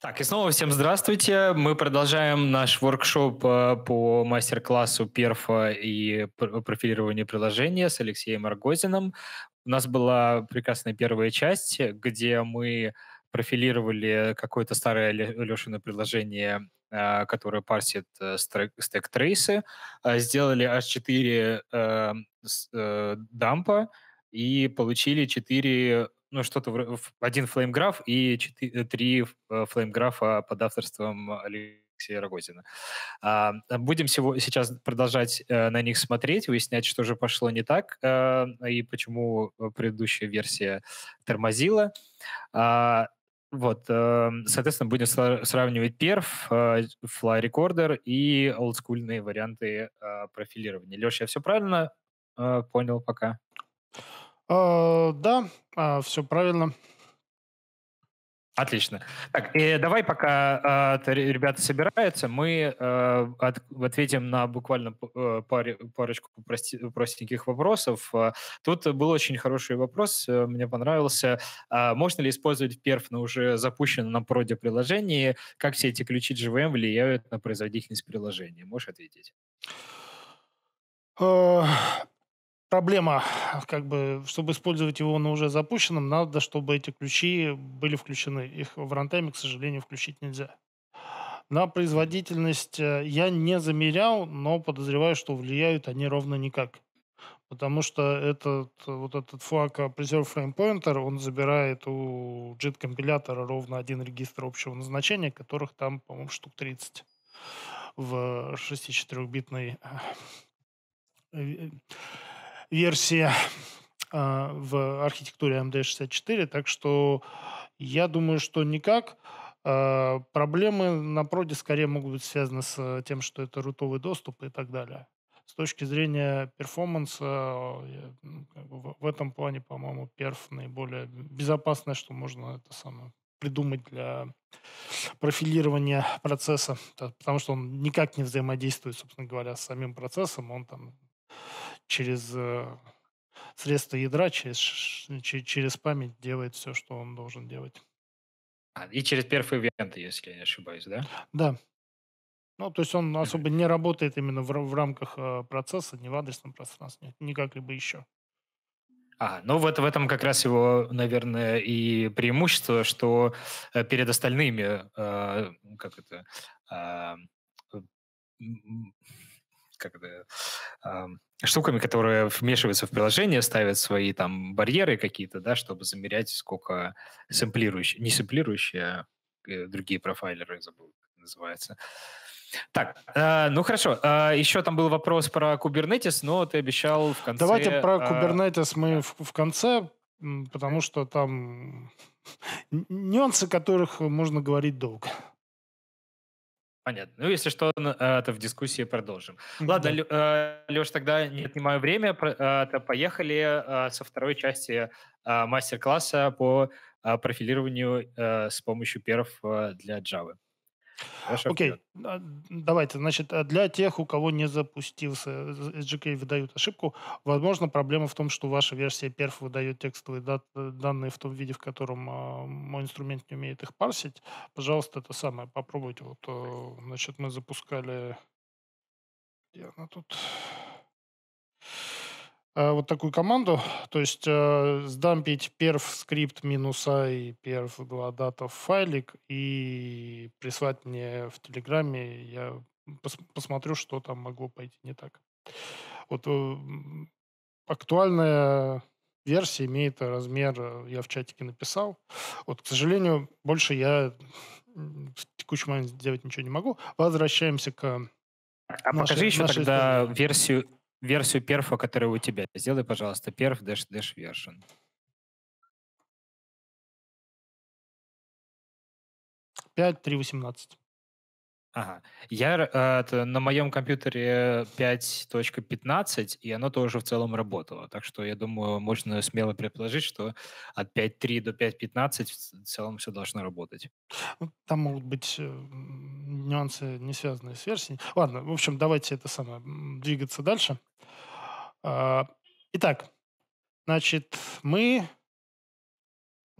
Так, и снова всем здравствуйте. Мы продолжаем наш воркшоп э, по мастер-классу перфа и профилирования приложения с Алексеем Аргозиным. У нас была прекрасная первая часть, где мы профилировали какое-то старое Лешино приложение, а, которое парсит э, стек-трейсы, а, сделали h 4 э, э, дампа и получили 4 ну, что-то, один флеймграф и 4, 3 флеймграфа под авторством Алексея Алексея Рогозина. А будем сейчас продолжать э, на них смотреть, выяснять, что же пошло не так э, и почему э, предыдущая версия тормозила. А, вот, соответственно, будем сравнивать перф, Fly Recorder и олдскульные варианты профилирования. Леша, я все правильно понял пока? А, да, все правильно. Отлично. Так, и давай, пока э, ребята собираются, мы э, от, ответим на буквально э, паре, парочку прости, простеньких вопросов. А, тут был очень хороший вопрос, э, мне понравился. Можно ли использовать перф на уже запущенном на проде приложении? Как все эти ключи GVM влияют на производительность приложения? Можешь ответить? проблема, как бы, чтобы использовать его на уже запущенном, надо, чтобы эти ключи были включены. Их в рантайме, к сожалению, включить нельзя. На производительность э, я не замерял, но подозреваю, что влияют они ровно никак. Потому что этот, вот этот флаг Preserve Frame Pointer, он забирает у JIT-компилятора ровно один регистр общего назначения, которых там, по-моему, штук 30 в 64-битной версия а, в архитектуре AMD64, так что я думаю, что никак. А, проблемы на проде скорее могут быть связаны с э, тем, что это рутовый доступ и так далее. С точки зрения перформанса, э, ну, в этом плане, по-моему, перф наиболее безопасное, что можно это самое придумать для профилирования процесса, потому что он никак не взаимодействует, собственно говоря, с самим процессом, он там через э, средства ядра, через, через память делает все, что он должен делать. А, и через перф-ивенты, если я не ошибаюсь, да? Да. Ну, то есть он особо не работает именно в, в рамках э, процесса, не в адресном пространстве, никак либо еще. А, ну вот в этом как раз его, наверное, и преимущество, что э, перед остальными, э, как это, э, как бы, штуками, которые вмешиваются в приложение, ставят свои там барьеры какие-то, да, чтобы замерять, сколько сэмплирующие, не сэмплирующие, а э, другие профайлеры, забыл, как называется. Так, э, ну хорошо. Э, а, еще там был вопрос про Kubernetes, но ты обещал в конце... Давайте про а, Kubernetes э... мы в, в конце, потому что там нюансы, которых можно говорить долго. Понятно. Ну, если что, э, это в дискуссии продолжим. Ладно, да. Леш, э, тогда не отнимаю время. Э, поехали со второй части мастер-класса по профилированию с помощью перов для Java. Окей, okay. А, давайте. Значит, а для тех, у кого не запустился SGK э, выдают ошибку, возможно, проблема в том, что ваша версия перф выдает текстовые э, данные в том виде, в котором а, мой инструмент не умеет их парсить. Пожалуйста, это самое, попробуйте. Вот, э, значит, мы запускали... Где она тут? Э, вот такую команду, то есть э, сдампить перв скрипт минуса и перв гладатов файлик и прислать мне в Телеграме, я пос- посмотрю, что там могло пойти не так. Вот актуальная версия имеет размер, э, я в чатике написал. Вот, к сожалению, больше я в текущий момент сделать ничего не могу. Возвращаемся к а нашей, покажи еще нашей тогда истории. версию версию перфа, которая у тебя. Сделай, пожалуйста, перф dash dash version. Пять три восемнадцать. Ага. Я э, на моем компьютере 5.15, и оно тоже в целом работало. Так что, я думаю, можно смело предположить, что от 5.3 до 5.15 в целом все должно работать. Ну, там могут быть э, нюансы, не связанные с версией. Ладно, в общем, давайте это самое, двигаться дальше. А, итак, значит, мы...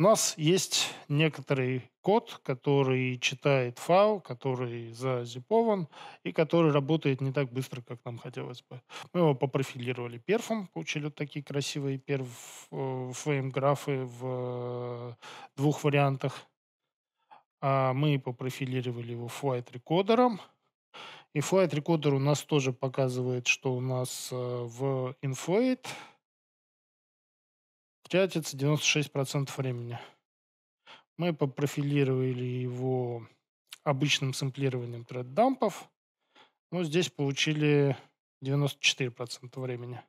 У нас есть некоторый код, который читает файл, который зазипован и который работает не так быстро, как нам хотелось бы. Мы его попрофилировали перфом, получили вот такие красивые перф э, фрейм-графы в э, двух вариантах. А мы попрофилировали его флайт-рекодером. И флайт-рекодер у нас тоже показывает, что у нас э, в inflate тратится 96% времени. Мы попрофилировали его обычным сэмплированием дампов, Но здесь получили 94% времени.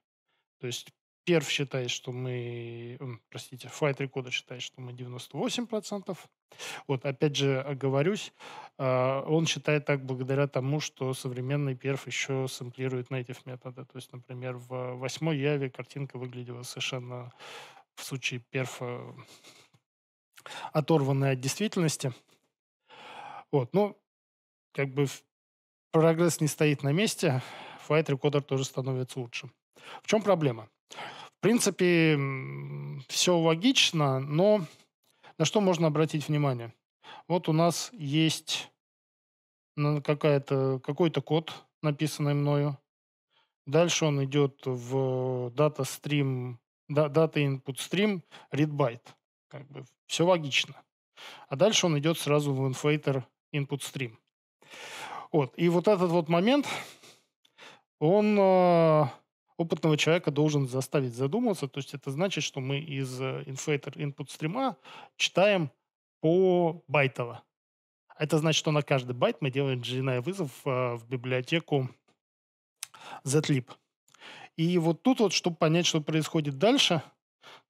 То есть перв считает, что мы... Простите, файт рекода считает, что мы 98%. Вот, опять же, оговорюсь, а, он считает так благодаря тому, что современный перв еще сэмплирует native методы. То есть, например, в восьмой яве картинка выглядела совершенно в случае перфа оторванные от действительности. Вот, ну, как бы прогресс не стоит на месте, Flight Recorder тоже становится лучше. В чем проблема? В принципе, все логично, но на что можно обратить внимание? Вот у нас есть ну, какая-то, какой-то код, написанный мною. Дальше он идет в data stream, data input stream read byte. Как бы все логично. А дальше он идет сразу в инфейтер input stream. Вот. И вот этот вот момент, он э, опытного человека должен заставить задуматься. То есть это значит, что мы из э, инфейтер input стрима читаем по байтово. Это значит, что на каждый байт мы делаем GNI вызов э, в библиотеку zlib. И вот тут вот, чтобы понять, что происходит дальше,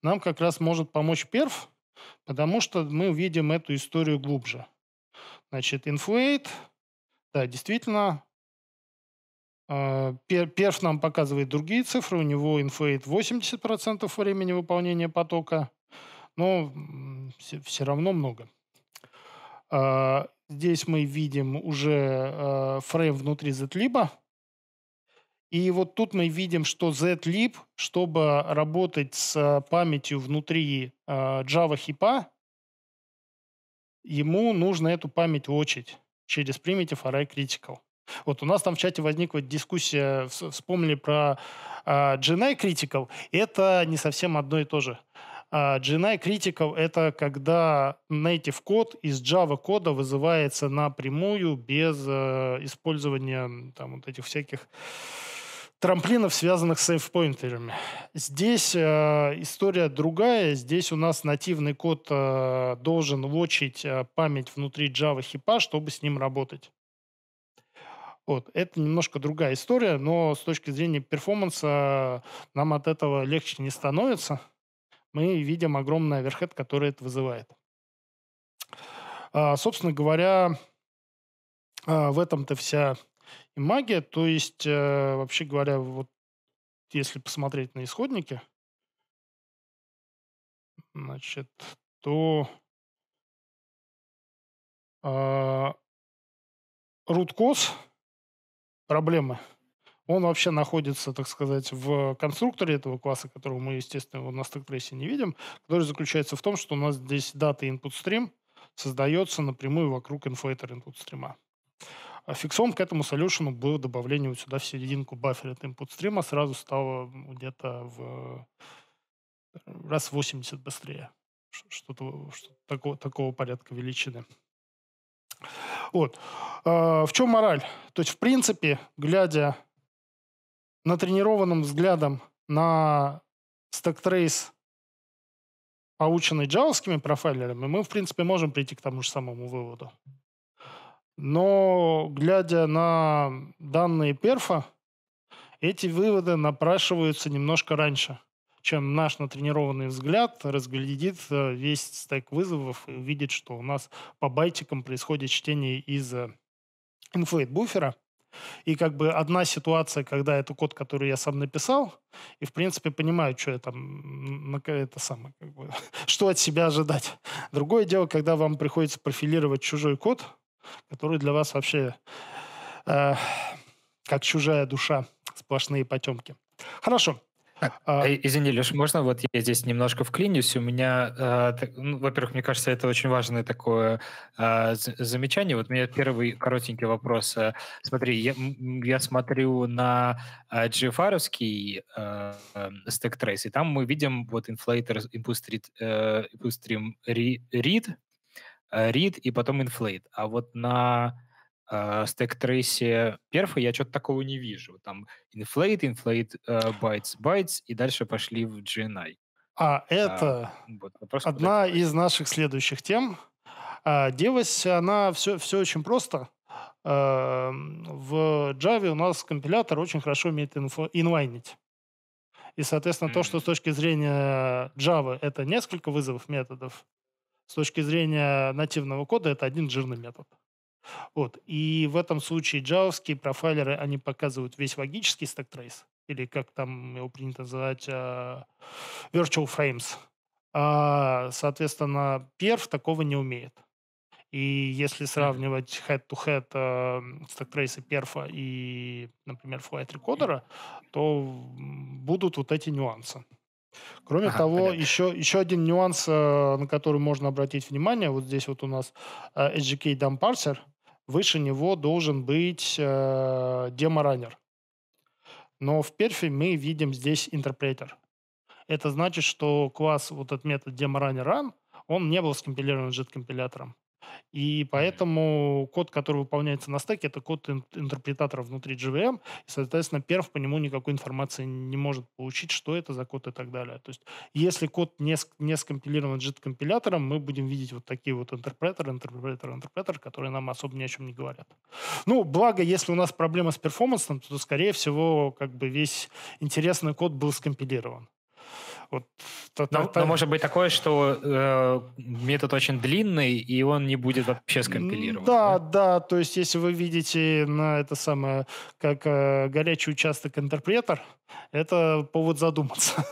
нам как раз может помочь перв, Потому что мы увидим эту историю глубже. Значит, Inflate, да, действительно, э, Перф нам показывает другие цифры, у него инфлейт 80% времени выполнения потока, но все равно много. Э, здесь мы видим уже э, фрейм внутри Zlib, и вот тут мы видим, что zlib, чтобы работать с памятью внутри а, Java хипа, ему нужно эту память очить через primitive array critical. Вот у нас там в чате возникла дискуссия, вспомнили про э, а, GNI Critical. Это не совсем одно и то же. Э, а, GNI Critical — это когда native код из Java кода вызывается напрямую без э, использования там, вот этих всяких трамплинов, связанных с сейфпоинтерами. Здесь э, история другая. Здесь у нас нативный код э, должен лочить э, память внутри Java хипа, чтобы с ним работать. Вот. Это немножко другая история, но с точки зрения перформанса э, нам от этого легче не становится. Мы видим огромный оверхед, который это вызывает. А, собственно говоря, а, в этом-то вся магия. То есть, э, вообще говоря, вот если посмотреть на исходники, значит, то э, а, руткос проблемы, он вообще находится, так сказать, в конструкторе этого класса, которого мы, естественно, его на стэк не видим, который заключается в том, что у нас здесь дата input stream создается напрямую вокруг инфлейтера input стрима. А фиксом к этому солюшену было добавление вот сюда в серединку буфера от input стрима, сразу стало где-то в раз 80 быстрее. Что-то что такого, такого порядка величины. Вот. А, в чем мораль? То есть, в принципе, глядя на тренированным взглядом на стэк-трейс, полученный джавовскими профайлерами, мы, в принципе, можем прийти к тому же самому выводу. Но глядя на данные перфа, эти выводы напрашиваются немножко раньше, чем наш натренированный взгляд разглядит э, весь стек вызовов и увидит, что у нас по байтикам происходит чтение из э, инфлейт-буфера. И как бы одна ситуация, когда это код, который я сам написал, и в принципе понимаю, что я там это самое, как бы, что от себя ожидать. Другое дело, когда вам приходится профилировать чужой код – которые для вас вообще э, как чужая душа, сплошные потемки. Хорошо. А, а, э, извини, Леш, можно вот я здесь немножко вклинюсь? У меня, э, ну, во-первых, мне кажется, это очень важное такое э, замечание. Вот у меня первый коротенький вопрос. Смотри, я, я смотрю на GFR-овский э, stack и там мы видим вот inflator, impulse read, э, read, Э, read и потом inflate. А вот на э, стек трейсе перфа я что-то такого не вижу. Там inflate, inflate э, bytes, bytes, и дальше пошли в GNI. А э, это а, вот, одна из наших следующих тем. А, Девась, она все, все очень просто. А, в Java у нас компилятор очень хорошо умеет инфо, инлайнить. И, соответственно, mm-hmm. то, что с точки зрения Java это несколько вызовов методов, с точки зрения нативного кода это один жирный метод. Вот. И в этом случае джавовские профайлеры, они показывают весь логический stack trace или как там его принято называть, а, virtual frames. А, соответственно, перв такого не умеет. И если сравнивать head-to-head -head, а, стектрейсы перфа и, например, Flight Recorder то будут вот эти нюансы. Кроме ага, того, еще, еще один нюанс, э, на который можно обратить внимание, вот здесь вот у нас SGK э, Dump Parser, выше него должен быть э, деморанер. Но в перфе мы видим здесь интерпретер. Это значит, что класс, вот этот метод Demo Runner run, он не был скомпилирован JIT-компилятором. И поэтому код, который выполняется на стеке, это код интерпретатора внутри JVM. И, соответственно, перв по нему никакой информации не может получить, что это за код и так далее. То есть, если код не, не скомпилирован JIT-компилятором, мы будем видеть вот такие вот интерпретеры, интерпретеры, интерпретеры, которые нам особо ни о чем не говорят. Ну, благо, если у нас проблема с перформансом, то, скорее всего, как бы весь интересный код был скомпилирован. Вот, то, но, то, но может быть такое, что э, метод очень длинный, и он не будет вообще скомпилирован. Да, да, да. То есть, если вы видите на это самое, как э, горячий участок интерпретер, это повод задуматься.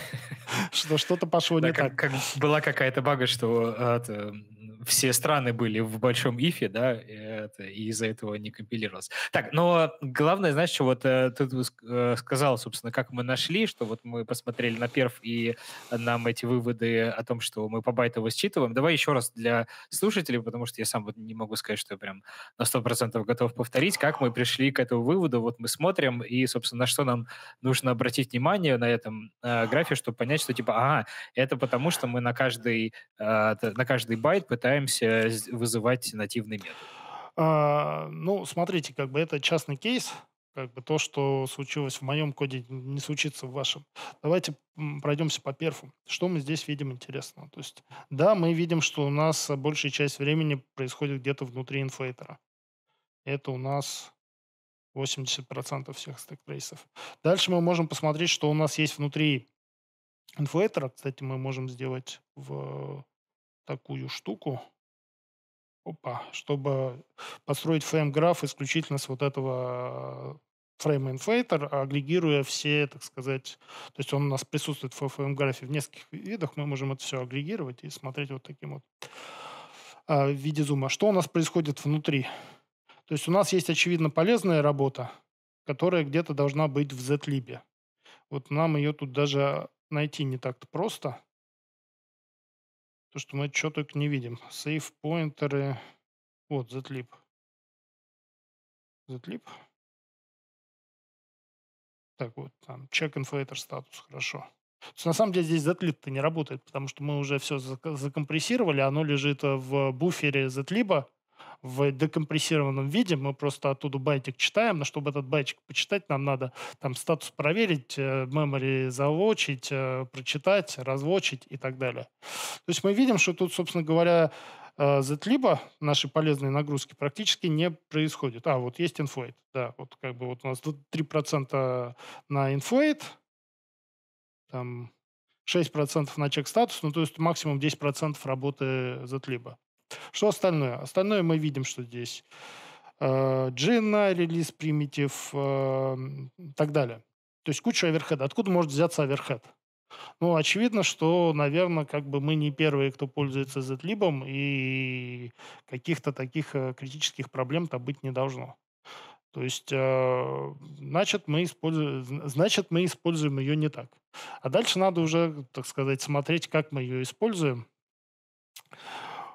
Что что-то пошло не так. Была какая-то бага, что э, все страны были в большом ифе, да, это, и из-за этого не компилировалось. Так, но главное, знаешь, что вот э, ты э, сказал, собственно, как мы нашли, что вот мы посмотрели на перв и нам эти выводы о том, что мы по байтово считываем. Давай еще раз для слушателей, потому что я сам вот не могу сказать, что я прям на 100% готов повторить, как мы пришли к этому выводу. Вот мы смотрим, и, собственно, на что нам нужно обратить внимание на этом э, графе, чтобы понять, что типа, ага, это потому, что мы на каждый, э, на каждый байт пытаемся пытаемся вызывать нативный метод? А, ну, смотрите, как бы это частный кейс, как бы то, что случилось в моем коде, не случится в вашем. Давайте пройдемся по перфу. Что мы здесь видим интересного? То есть, да, мы видим, что у нас большая часть времени происходит где-то внутри инфлейтера. Это у нас 80% всех стек Дальше мы можем посмотреть, что у нас есть внутри инфлейтера. Кстати, мы можем сделать в такую штуку. Опа, чтобы построить фреймграф исключительно с вот этого э, фрейм инфейтер, агрегируя все, так сказать, то есть он у нас присутствует в фреймграфе в нескольких видах, мы можем это все агрегировать и смотреть вот таким вот а, в виде зума. Что у нас происходит внутри? То есть у нас есть, очевидно, полезная работа, которая где-то должна быть в zlib. Вот нам ее тут даже найти не так-то просто. То, что мы что только не видим. Сейф поинтеры. Вот, затлип. Затлип. Так вот, там, check inflator статус, хорошо. То есть, на самом деле здесь затлип-то не работает, потому что мы уже все закомпрессировали, оно лежит э, в буфере затлиба, в декомпрессированном виде, мы просто оттуда байтик читаем, но чтобы этот байтик почитать, нам надо там статус проверить, memory э, залочить, э, прочитать, развочить и так далее. То есть мы видим, что тут, собственно говоря, э, Z-либо а наши полезные нагрузки практически не происходит. А, вот есть инфоид. Да, вот как бы вот у нас тут 3% на инфоид, там 6% на чек статус, ну то есть максимум 10% работы затлиба. либо что остальное? Остальное мы видим, что здесь э, Джинна, релиз примитив э, так далее. То есть куча оверхеда. Откуда может взяться оверхед? Ну, очевидно, что, наверное, как бы мы не первые, кто пользуется z и каких-то таких э, критических проблем то быть не должно. То есть, э, значит, мы используем, значит, мы используем ее не так. А дальше надо уже, так сказать, смотреть, как мы ее используем.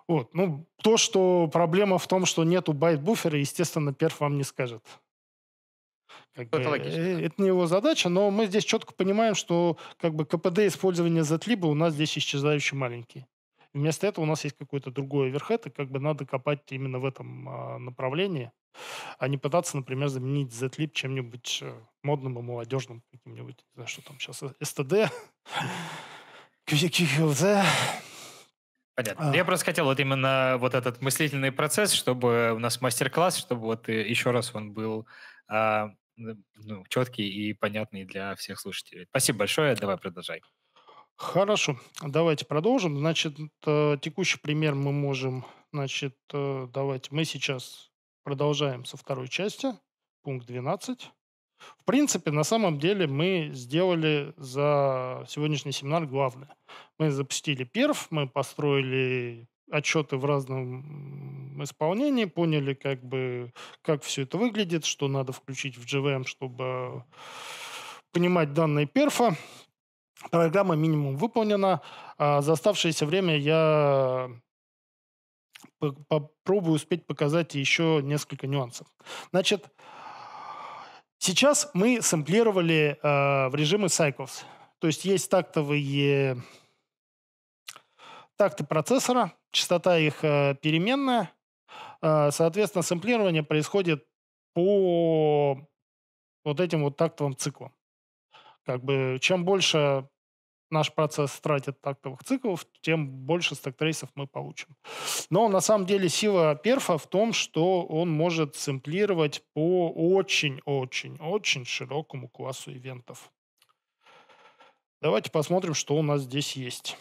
Вот. Ну, то, что проблема в том, что нету байт-буфера, естественно, перф вам не скажет. Как ну, это, бы, э, это не его задача, но мы здесь четко понимаем, что как бы КПД использования Z-либо у нас здесь исчезающе маленький. Вместо этого у нас есть какой-то другой верхэт, и как бы надо копать именно в этом а, направлении, а не пытаться, например, заменить Z-либ чем-нибудь э, модным и молодежным, каким-нибудь, не знаю, что там сейчас, э, STD, QQZ. Понятно. А. Я просто хотел вот именно вот этот мыслительный процесс, чтобы у нас мастер-класс, чтобы вот еще раз он был а, ну, четкий и понятный для всех слушателей. Спасибо большое, давай продолжай. Хорошо, давайте продолжим. Значит, э, текущий пример мы можем, значит, э, давайте мы сейчас продолжаем со второй части, пункт 12. В принципе, на самом деле мы сделали за сегодняшний семинар главное. Мы запустили перв, мы построили отчеты в разном исполнении, поняли, как бы, как все это выглядит, что надо включить в GVM, чтобы понимать данные перфа. Программа минимум выполнена. А за оставшееся время я попробую успеть показать еще несколько нюансов. Значит, Сейчас мы сэмплировали э, в режиме Cycles. То есть есть тактовые такты процессора, частота их э, переменная. Э, соответственно, сэмплирование происходит по вот этим вот тактовым циклам. Как бы чем больше наш процесс тратит тактовых циклов, тем больше стэк мы получим. Но на самом деле сила перфа в том, что он может сэмплировать по очень-очень-очень широкому классу ивентов. Давайте посмотрим, что у нас здесь есть.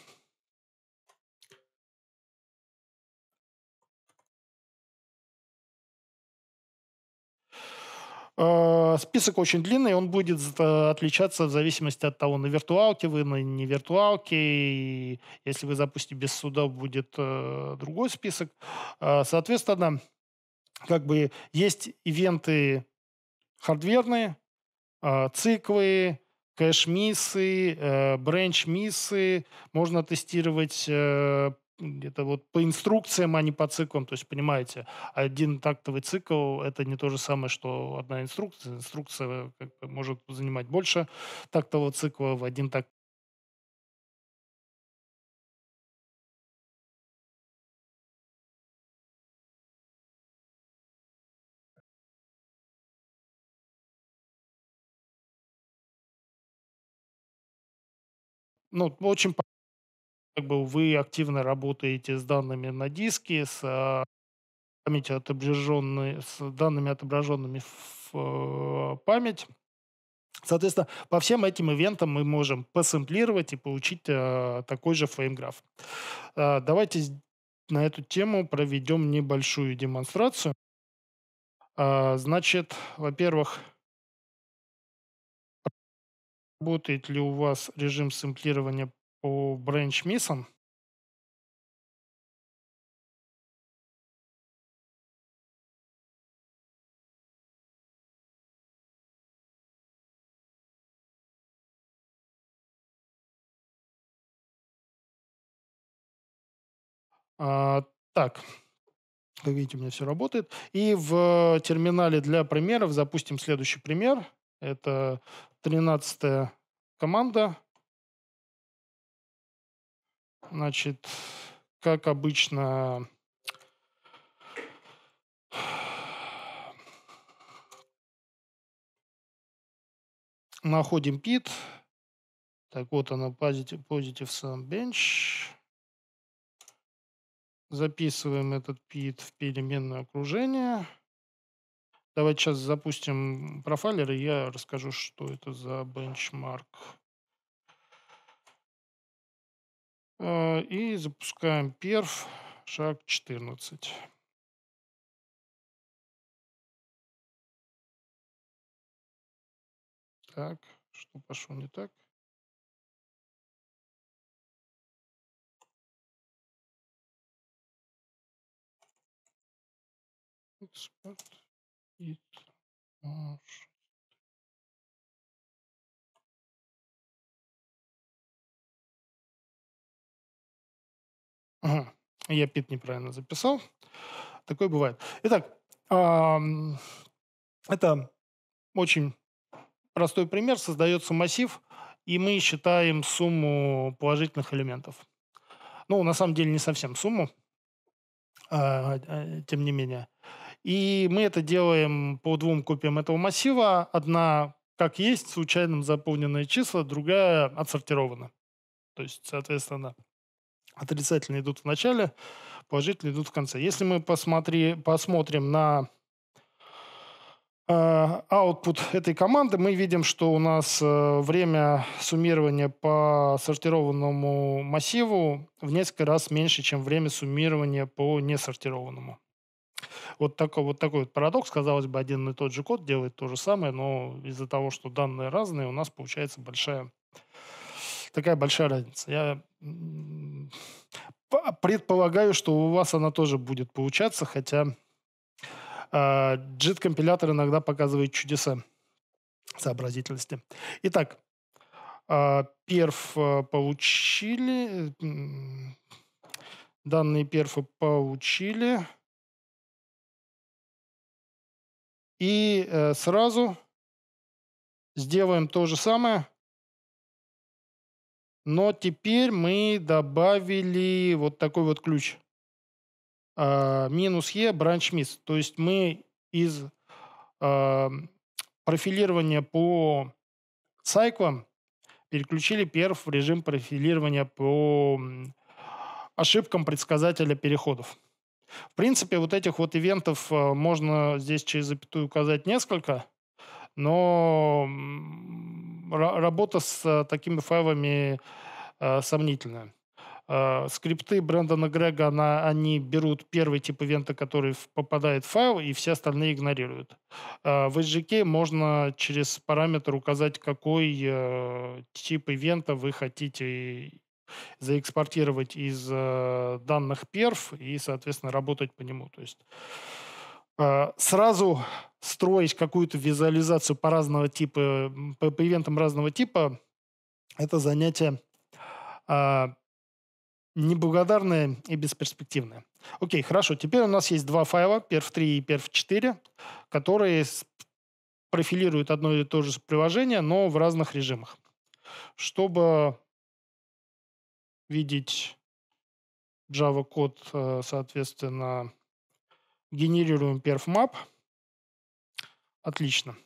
Э, список очень длинный, он будет э, отличаться в зависимости от того, на виртуалке вы, на не виртуалке. И если вы запустите без суда, будет э, другой список. Соответственно, как бы есть ивенты хардверные, циклы, кэш-миссы, бренч-миссы. Можно тестировать где-то вот по инструкциям, а не по циклам. То есть, понимаете, один тактовый цикл – это не то же самое, что одна инструкция. Инструкция как бы, может занимать больше тактового цикла в один такт ну, очень как бы вы активно работаете с данными на диске, с а, памятью отображенной, с данными, отображенными в э, память. Соответственно, по всем этим ивентам мы можем посэмплировать и получить э, такой же фреймграф. Э, а, давайте на эту тему проведем небольшую демонстрацию. Э, значит, во-первых, работает ли у вас режим сэмплирования у Брэнч Мисон. А, так, как видите, у меня все работает. И в терминале для примеров запустим следующий пример. Это 13 команда. Значит, как обычно, находим пит. Так вот она, positive, positive sum bench. Записываем этот пит в переменное окружение. Давайте сейчас запустим профайлер, и я расскажу, что это за бенчмарк. Э, и запускаем перв, шаг 14. Так, что пошло не так? Экспорт. И наш. Угу. Я пит неправильно записал. Такое бывает. Итак, это очень простой пример. Создается массив, и мы считаем сумму положительных элементов. Ну, на самом деле не совсем сумму, а, а, тем не менее. И мы это делаем по двум копиям этого массива. Одна как есть, случайным заполненное число, другая отсортирована. То есть, соответственно, отрицательные идут в начале, положительные идут в конце. Если мы посмотри, посмотрим на output э, этой команды, мы видим, что у нас э, время суммирования по сортированному массиву в несколько раз меньше, чем время суммирования по несортированному. Вот такой вот такой вот парадокс, казалось бы, один и тот же код делает то же самое, но из-за того, что данные разные, у нас получается большая такая большая разница. Я предполагаю, что у вас она тоже будет получаться, хотя JIT-компилятор а, иногда показывает чудеса сообразительности. Итак, а, перф э, получили, э, данные перфы получили, и э, сразу сделаем то же самое – но теперь мы добавили вот такой вот ключ. А, минус е branch miss. То есть мы из а, профилирования по циклам переключили перв в режим профилирования по ошибкам предсказателя переходов. В принципе, вот этих вот ивентов э, можно здесь через запятую указать несколько, но работа с э, такими файлами э, сомнительная. Э, скрипты Брэндона Грега, она, они берут первый тип ивента, который попадает в файл, и все остальные игнорируют. В SGK можно через параметр указать, какой тип ивента вы хотите заэкспортировать из данных перв и, соответственно, работать по нему. То есть Э, сразу строить какую-то визуализацию по разного типа, по, по ивентам разного типа, это занятие а, неблагодарное и бесперспективное. Окей, хорошо. Теперь у нас есть два файла, perf3 и perf4, которые профилируют одно и то же приложение, но в разных режимах. Чтобы видеть Java код, э, соответственно, Генерируем перфмап. Отлично.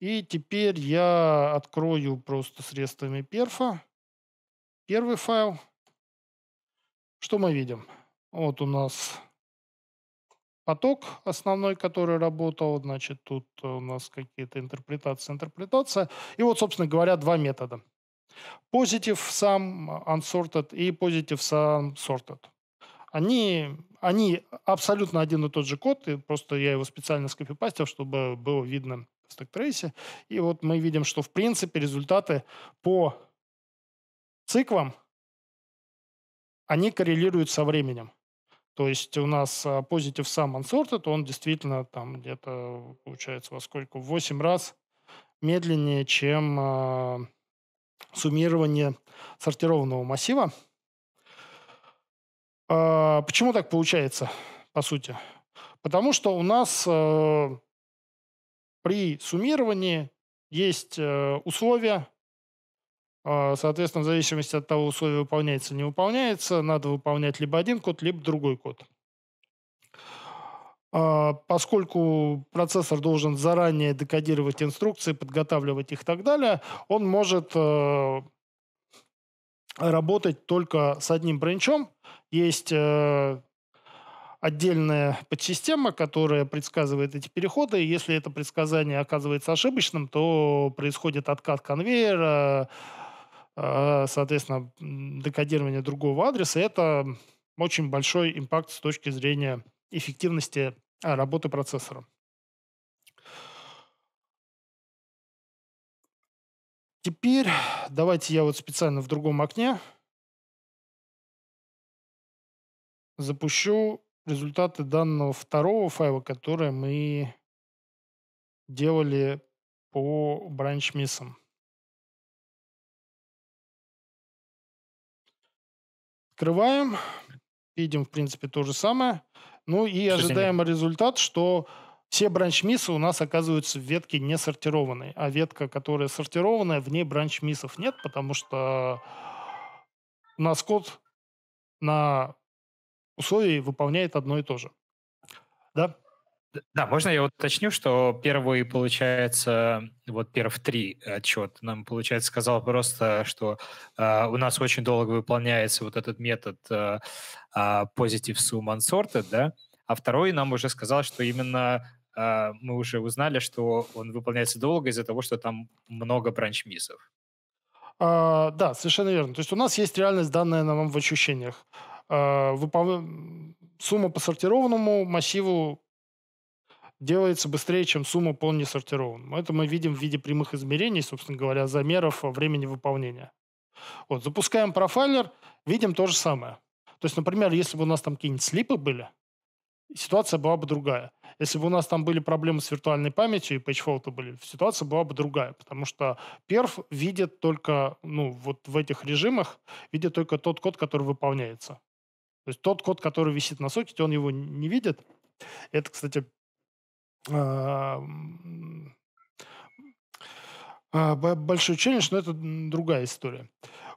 И теперь я открою просто средствами перфа первый файл. Что мы видим? Вот у нас поток основной, который работал, значит, тут у нас какие-то интерпретации, интерпретация. И вот, собственно говоря, два метода. Positive сам unsorted и positive сам sorted они, они абсолютно один и тот же код, и просто я его специально скопипастил, чтобы было видно в стэк-трейсе. И вот мы видим, что в принципе результаты по циклам, они коррелируют со временем. То есть у нас а, позитив сам unsorted, он действительно там где-то получается во сколько? В 8 раз медленнее, чем а, суммирование сортированного массива. А, почему так получается, по сути? Потому что у нас э, при суммировании есть э, условия, а, соответственно, в зависимости от того, условие выполняется или не выполняется, надо выполнять либо один код, либо другой код. А, поскольку процессор должен заранее декодировать инструкции, подготавливать их и так далее, он может э, работать только с одним бренчом, есть э, отдельная подсистема, которая предсказывает эти переходы. И Если это предсказание оказывается ошибочным, то происходит откат конвейера, а, соответственно, декодирование другого адреса. Это очень большой импакт с точки зрения эффективности а, работы процессора. Теперь давайте я вот специально в другом окне запущу результаты данного второго файла, который мы делали по бранч-миссам. Открываем. Видим, в принципе, то же самое. Ну и что ожидаем результат, что все бранч-миссы у нас оказываются в ветке не сортированной. А ветка, которая сортированная, в ней бранч-миссов нет, потому что у нас код на условий выполняет одно и то же. Да? Да, можно я вот уточню, что первый, получается, вот перв три отчет нам, получается, сказал просто, что э, у нас очень долго выполняется вот этот метод э, positive sum unsorted, да, а второй нам уже сказал, что именно э, мы уже узнали, что он выполняется долго из-за того, что там много бранч-миссов. А, да, совершенно верно. То есть у нас есть реальность, данная нам в ощущениях. Э, выпов... сумма по сортированному массиву делается быстрее, чем сумма по несортированному. Это мы видим в виде прямых измерений, собственно говоря, замеров э, времени выполнения. Вот, запускаем профайлер, видим то же самое. То есть, например, если бы у нас там какие-нибудь слипы были, ситуация была бы другая. Если бы у нас там были проблемы с виртуальной памятью и пэтчфолты были, ситуация была бы другая, потому что перф видит только, ну, вот в этих режимах, видит только тот код, который выполняется. То есть тот код, который висит на сокете, он его не видит. Это, кстати, а, а, большой челлендж, но это другая история.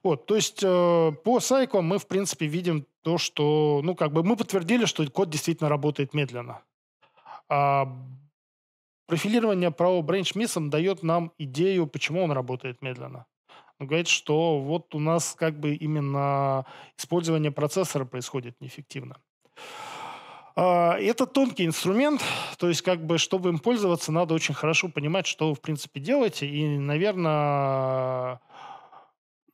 Вот, то есть э, по сайку мы, в принципе, видим то, что, ну, как бы мы подтвердили, что код действительно работает медленно. А профилирование правого брейншмиссом дает нам идею, почему он работает медленно. Он говорит, что вот у нас как бы именно использование процессора происходит неэффективно. А, это тонкий инструмент, то есть как бы, чтобы им пользоваться, надо очень хорошо понимать, что вы, в принципе, делаете, и, наверное,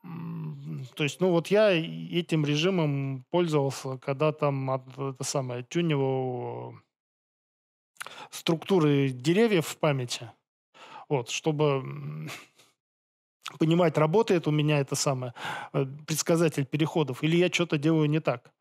то есть, ну вот я этим режимом пользовался, когда там это самое, тюнивал структуры деревьев в памяти, вот, чтобы понимать, работает у меня это самое, э, предсказатель переходов, или я что-то делаю не так.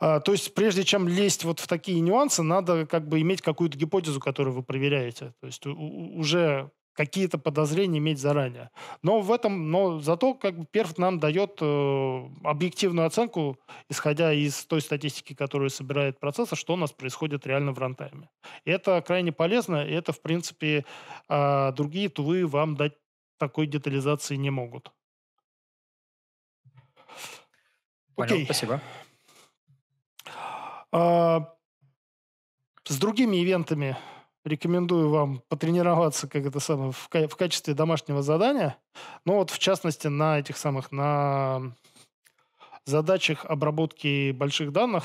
А, то есть, прежде чем лезть вот в такие нюансы, надо как бы иметь какую-то гипотезу, которую вы проверяете. То есть, уже какие-то подозрения иметь заранее. Но в этом, но зато как бы перф нам дает э, объективную оценку, исходя из той статистики, которую собирает процесса что у нас происходит реально в рантайме. И это крайне полезно, и это, в принципе, э, другие тулы вам дать такой детализации не могут. Понял, Окей. спасибо. А, с другими ивентами рекомендую вам потренироваться, как это самое, в, в качестве домашнего задания. Ну вот, в частности, на этих самых, на задачах обработки больших данных,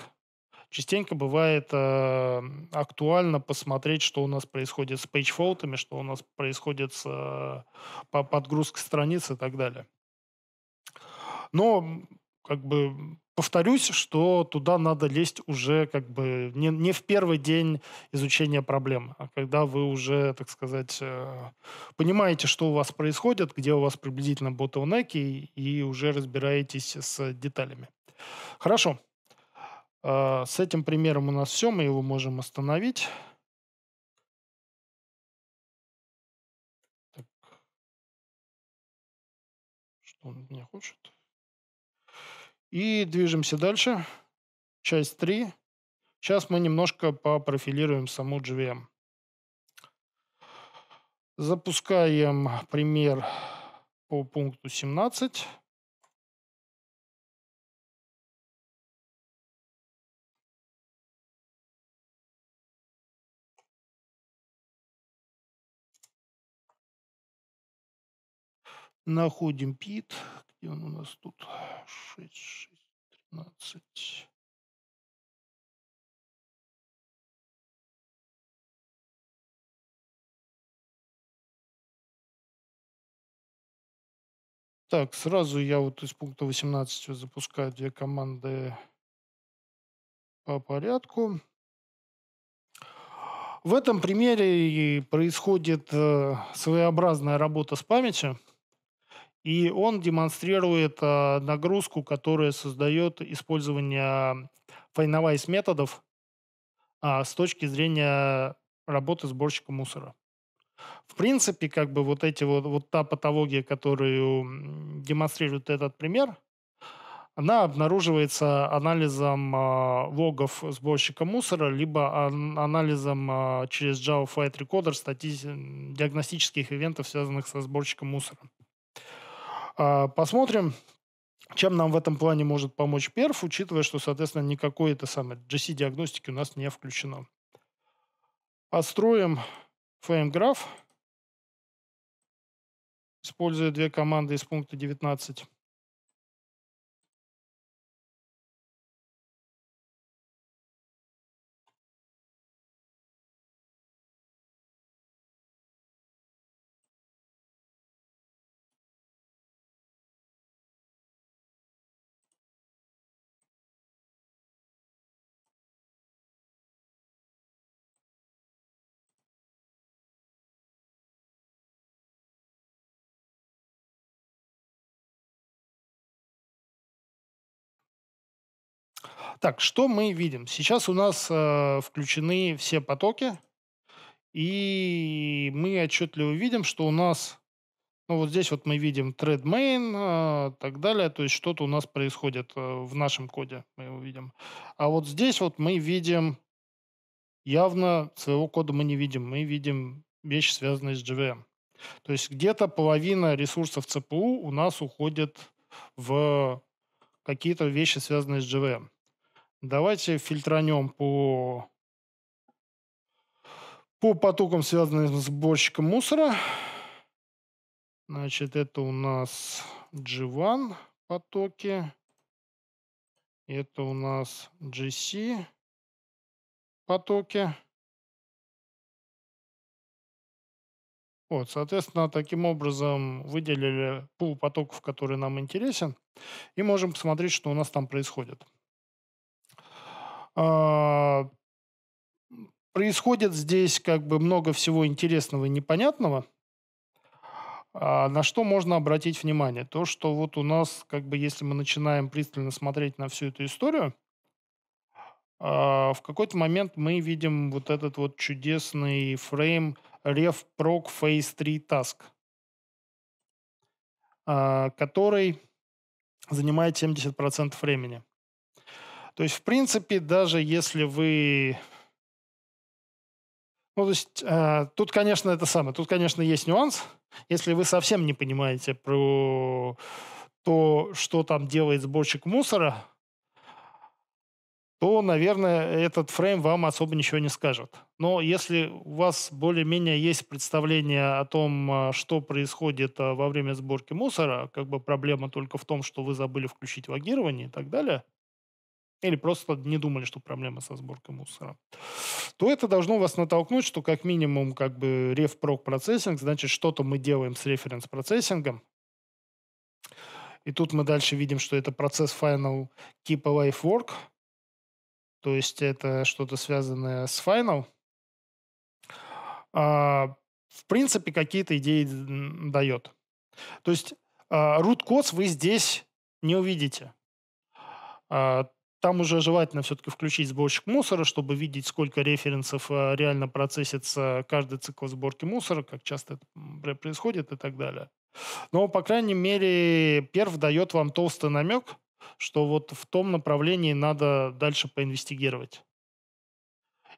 частенько бывает э, актуально посмотреть, что у нас происходит с пейджфолтами, что у нас происходит с э, по подгрузкой страниц и так далее. Но, как бы, повторюсь, что туда надо лезть уже как бы не, не в первый день изучения проблем, а когда вы уже, так сказать, э, понимаете, что у вас происходит, где у вас приблизительно ботлнеки, и уже разбираетесь с деталями. Хорошо. А, с этим примером у нас все, мы его можем остановить. Так. Что он мне хочет? И движемся дальше. Часть 3. Сейчас мы немножко попрофилируем саму JVM. Запускаем пример по пункту 17. Находим пит. Где он у нас тут? 6, 6, 13. Так, сразу я вот из пункта 18 запускаю две команды по порядку. В этом примере происходит э, своеобразная работа с памятью. И он демонстрирует а, нагрузку, которая создает использование finalize методов а, с точки зрения работы сборщика мусора. В принципе, как бы вот эти вот, вот та патология, которую демонстрирует этот пример, она обнаруживается анализом э, логов сборщика мусора, либо ан- анализом э, через Java Flight Recorder стати- диагностических ивентов, связанных со сборщиком мусора. А, посмотрим, чем нам в этом плане может помочь перф, учитывая, что, соответственно, никакой это самое GC-диагностики у нас не включено. Построим фрейм-граф, используя две команды из пункта 19. Так, что мы видим? Сейчас у нас э, включены все потоки, и мы отчетливо видим, что у нас, ну вот здесь вот мы видим thread main, э, так далее, то есть что-то у нас происходит э, в нашем коде, мы его видим. А вот здесь вот мы видим, явно своего кода мы не видим, мы видим вещи, связанные с JVM. То есть где-то половина ресурсов CPU у нас уходит в какие-то вещи, связанные с JVM. Давайте фильтранем по, по потокам, связанным с сборщиком мусора. Значит, это у нас G1 потоки. Это у нас GC потоки. Вот, соответственно, таким образом выделили пул потоков, который нам интересен, и можем посмотреть, что у нас там происходит. А, происходит здесь как бы много всего интересного и непонятного. А, на что можно обратить внимание? То, что вот у нас, как бы, если мы начинаем пристально смотреть на всю эту историю, а, в какой-то момент мы видим вот этот вот чудесный фрейм RevProc Phase 3 Task, который занимает 70% времени. То есть, в принципе, даже если вы... Ну, то есть, э, тут, конечно, это самое. Тут, конечно, есть нюанс. Если вы совсем не понимаете про то, что там делает сборщик мусора, то, наверное, этот фрейм вам особо ничего не скажет. Но если у вас более-менее есть представление о том, а, что происходит а, во время сборки мусора, как бы проблема только в том, что вы забыли включить логирование и так далее, или просто не думали, что проблема со сборкой мусора, то это должно вас натолкнуть, что как минимум как бы рефпрок процессинг, значит, что-то мы делаем с референс процессингом, и тут мы дальше видим, что это процесс Final Keep Alive Work, то есть это что-то связанное с Final. А, в принципе, какие-то идеи дает. То есть а, root код вы здесь не увидите. А, там уже желательно все-таки включить сборщик мусора, чтобы видеть, сколько референсов э, реально процессится каждый цикл сборки мусора, как часто это происходит и так далее. Но, по крайней мере, перв дает вам толстый намек, что вот в том направлении надо дальше поинвестигировать.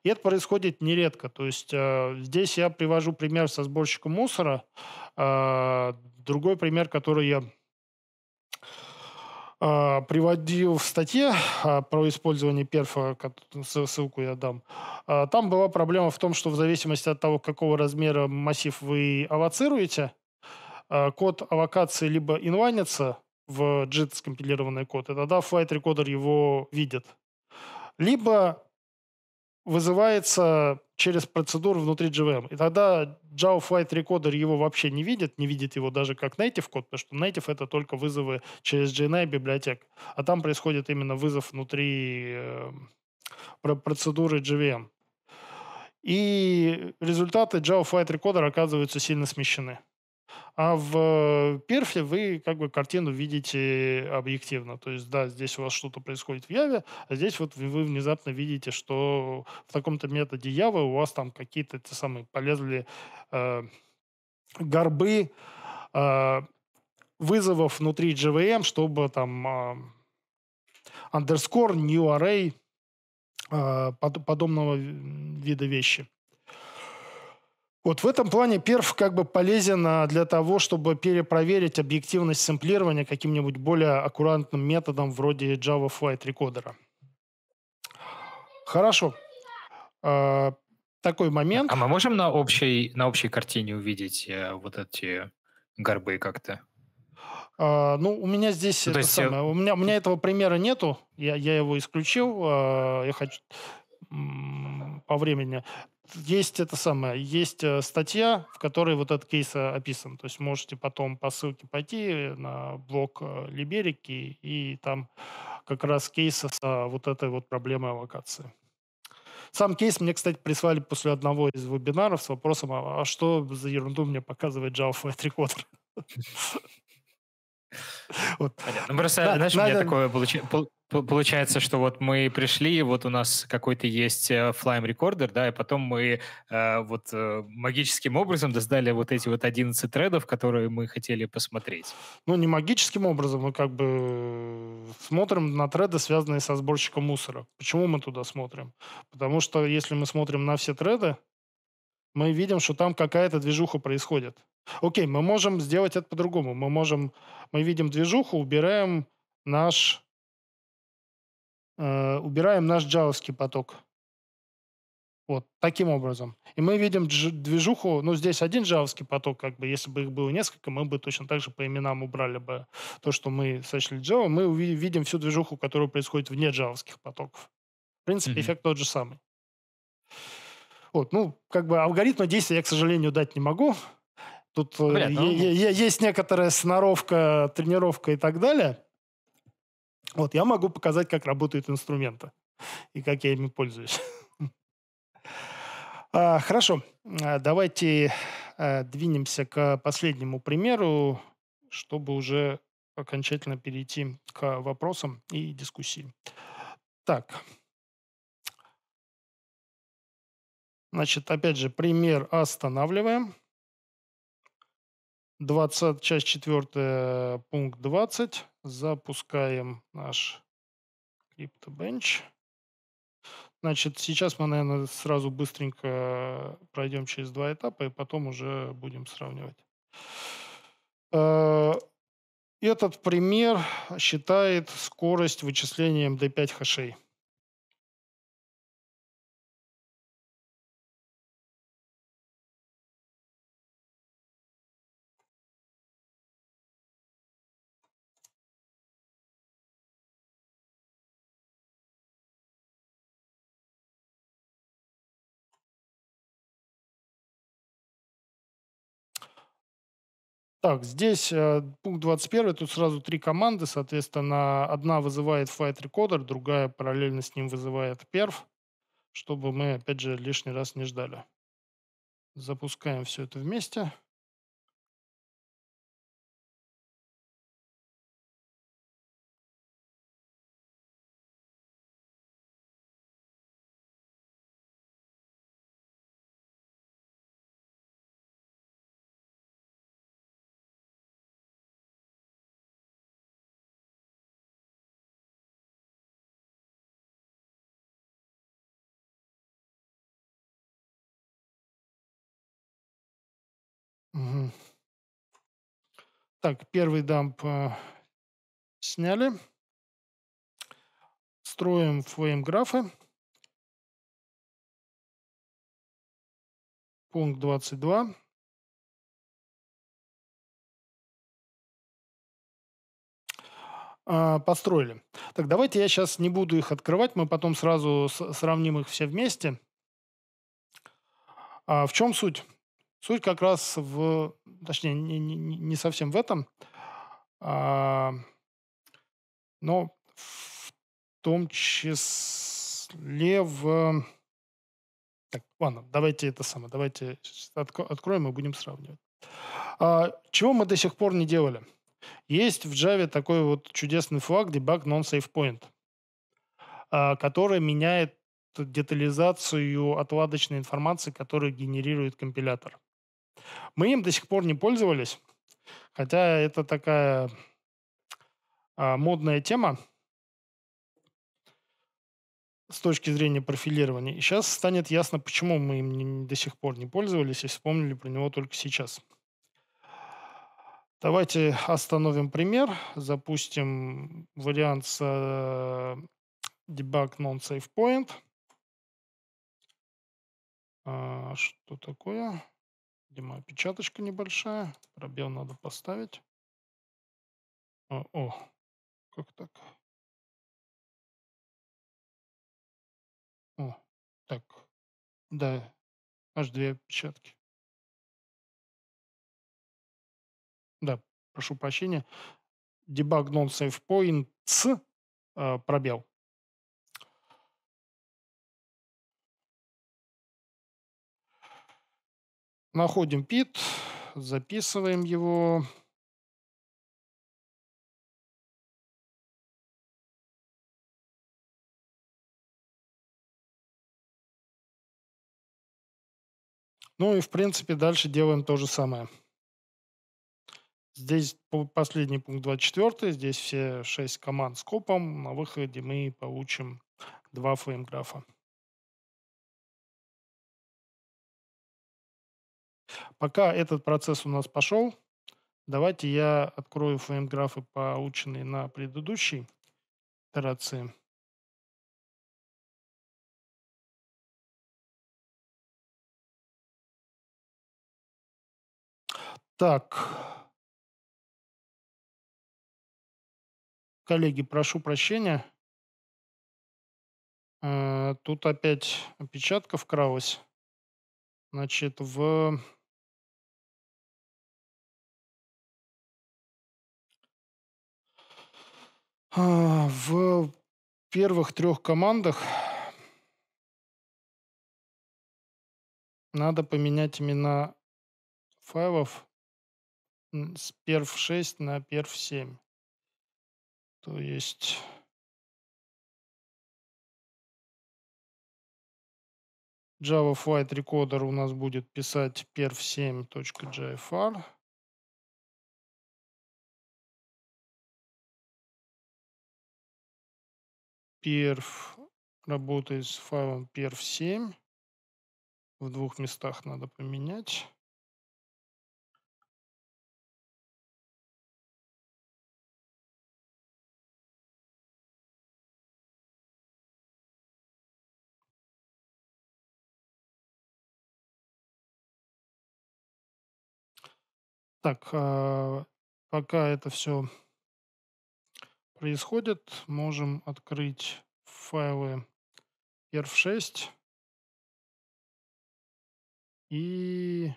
И это происходит нередко. То есть э, здесь я привожу пример со сборщиком мусора. Э, другой пример, который я а, приводил в статье а, про использование перфа, ссылку я дам, а, там была проблема в том, что в зависимости от того, какого размера массив вы аллоцируете, код авокации либо инлайнится в JIT скомпилированный код, и тогда Flight Recorder его видит, либо вызывается через процедуру внутри GVM. И тогда Java Flight Recorder его вообще не видит, не видит его даже как native код, потому что native — это только вызовы через GNI библиотек. А там происходит именно вызов внутри э, процедуры GVM. И результаты Java Flight Recorder оказываются сильно смещены. А в перфе вы как бы картину видите объективно. То есть, да, здесь у вас что-то происходит в Яве, а здесь вот вы внезапно видите, что в таком-то методе Явы у вас там какие-то те самые полезли э, горбы э, вызовов внутри JVM, чтобы там а, underscore, new array э, подобного вида вещи. Вот в этом плане перф как бы полезен а, для того, чтобы перепроверить объективность сэмплирования каким-нибудь более аккуратным методом вроде Java Flight Recorder. Хорошо. А, такой момент. А мы можем на общей, на общей картине увидеть э, вот эти горбы как-то? А, ну, у меня здесь ну, это есть... Э, самое. У меня, у меня этого примера нету. Я, я его исключил. А, я хочу по времени есть это самое, есть э, статья, в которой вот этот кейс э, описан. То есть можете потом по ссылке пойти э, на блог Либерики, и там как раз кейс с вот этой вот проблемой локации. Сам кейс мне, кстати, прислали после одного из вебинаров с вопросом, а, а что за ерунду мне показывает Java Flight Recorder? Вот. Понятно. Ну, просто, да, знаешь, надо... у меня такое получи... получается, что вот мы пришли, вот у нас какой-то есть э, Flame Recorder, да, и потом мы э, вот э, магическим образом достали вот эти вот 11 тредов, которые мы хотели посмотреть. Ну, не магическим образом, мы как бы смотрим на треды, связанные со сборщиком мусора. Почему мы туда смотрим? Потому что если мы смотрим на все треды, мы видим, что там какая-то движуха происходит. Окей, мы можем сделать это по-другому. Мы можем, мы видим движуху, убираем наш, э, убираем наш джавовский поток. Вот таким образом. И мы видим движуху, ну здесь один джавовский поток, как бы, если бы их было несколько, мы бы точно так же по именам убрали бы то, что мы сочли Java, мы видим всю движуху, которая происходит вне джавовских потоков. В принципе, mm-hmm. эффект тот же самый. Вот, ну, как бы алгоритма действия я, к сожалению, дать не могу, Тут Понятно. Э, ну. есть некоторая сноровка, тренировка и так далее. Вот, я могу показать, как работают инструменты и как я ими пользуюсь. а, хорошо, а, давайте а, двинемся к последнему примеру, чтобы уже окончательно перейти к вопросам и дискуссии. Так. Значит, опять же, пример останавливаем. 20, часть 4, пункт 20. Запускаем наш CryptoBench. Значит, сейчас мы, наверное, сразу быстренько пройдем через два этапа и потом уже будем сравнивать. Э, этот пример считает скорость вычисления MD5 хэшей. Так, здесь э, пункт 21, тут сразу три команды, соответственно, одна вызывает Flight Recorder, другая параллельно с ним вызывает перв, чтобы мы, опять же, лишний раз не ждали. Запускаем все это вместе. Так, первый дамп э, сняли. Строим флейм-графы. Пункт 22. А, построили. Так, давайте я сейчас не буду их открывать, мы потом сразу сравним их все вместе. А в чем суть? Суть как раз в... Точнее, не, не, не совсем в этом, а, но в том числе в... Так, ладно, давайте это самое, давайте откроем и будем сравнивать. А, чего мы до сих пор не делали? Есть в Java такой вот чудесный флаг debug non-save point, а, который меняет детализацию отладочной информации, которую генерирует компилятор. Мы им до сих пор не пользовались, хотя это такая а, модная тема с точки зрения профилирования. И сейчас станет ясно, почему мы им не, до сих пор не пользовались и вспомнили про него только сейчас. Давайте остановим пример, запустим вариант с э, debug non-save point. А, что такое? Видимо, опечаточка небольшая. Пробел надо поставить. О, а, о как так? О, так. Да, аж две опечатки. Да, прошу прощения. Debug non save points, а, пробел. Находим пит, записываем его. Ну и, в принципе, дальше делаем то же самое. Здесь последний пункт 24, здесь все 6 команд с копом. На выходе мы получим два флеймграфа. графа. Пока этот процесс у нас пошел, давайте я открою флейм-графы, полученные на предыдущей итерации. Так. Коллеги, прошу прощения. Э, тут опять опечатка вкралась. Значит, в А, в первых трех командах надо поменять имена файлов с перв 6 на перв 7. То есть... Java Flight Recorder у нас будет писать perf7.jfr. perf работает с файлом perf7. В двух местах надо поменять. Так, а, пока это все происходит, можем открыть файлы ERF6 и